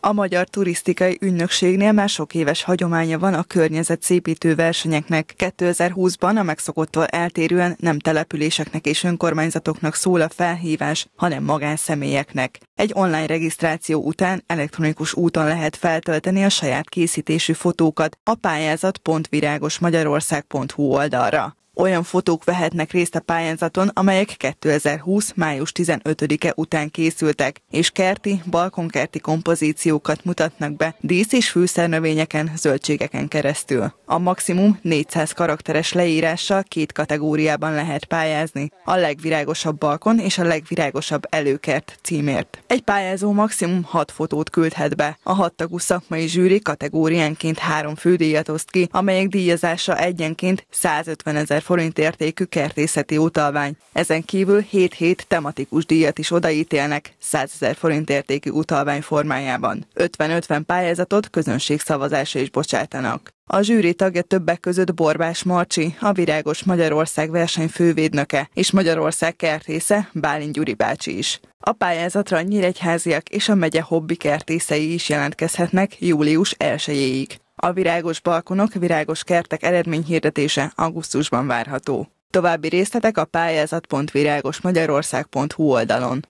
A Magyar Turisztikai ünnökségnél már sok éves hagyománya van a szépítő versenyeknek. 2020-ban a megszokottól eltérően nem településeknek és önkormányzatoknak szól a felhívás, hanem magánszemélyeknek. Egy online regisztráció után elektronikus úton lehet feltölteni a saját készítésű fotókat a pályázat.virágosmagyarország.hu oldalra olyan fotók vehetnek részt a pályázaton, amelyek 2020. május 15-e után készültek, és kerti, balkonkerti kompozíciókat mutatnak be dísz- és fűszernövényeken, zöldségeken keresztül. A maximum 400 karakteres leírással két kategóriában lehet pályázni, a legvirágosabb balkon és a legvirágosabb előkert címért. Egy pályázó maximum 6 fotót küldhet be. A hattagú szakmai zsűri kategóriánként három fődíjat oszt ki, amelyek díjazása egyenként 150 ezer forint értékű kertészeti utalvány. Ezen kívül 7 hét tematikus díjat is odaítélnek 100 ezer forint értékű utalvány formájában. 50-50 pályázatot közönségszavazásra is bocsátanak. A zsűri tagja többek között Borbás Marcsi, a Virágos Magyarország verseny fővédnöke, és Magyarország kertésze Bálint Gyuri bácsi is. A pályázatra a nyíregyháziak és a megye hobbi kertészei is jelentkezhetnek július 1-ig. A virágos balkonok, virágos kertek eredményhirdetése augusztusban várható. További részletek a pályázat.virágosmagyarország.hu oldalon.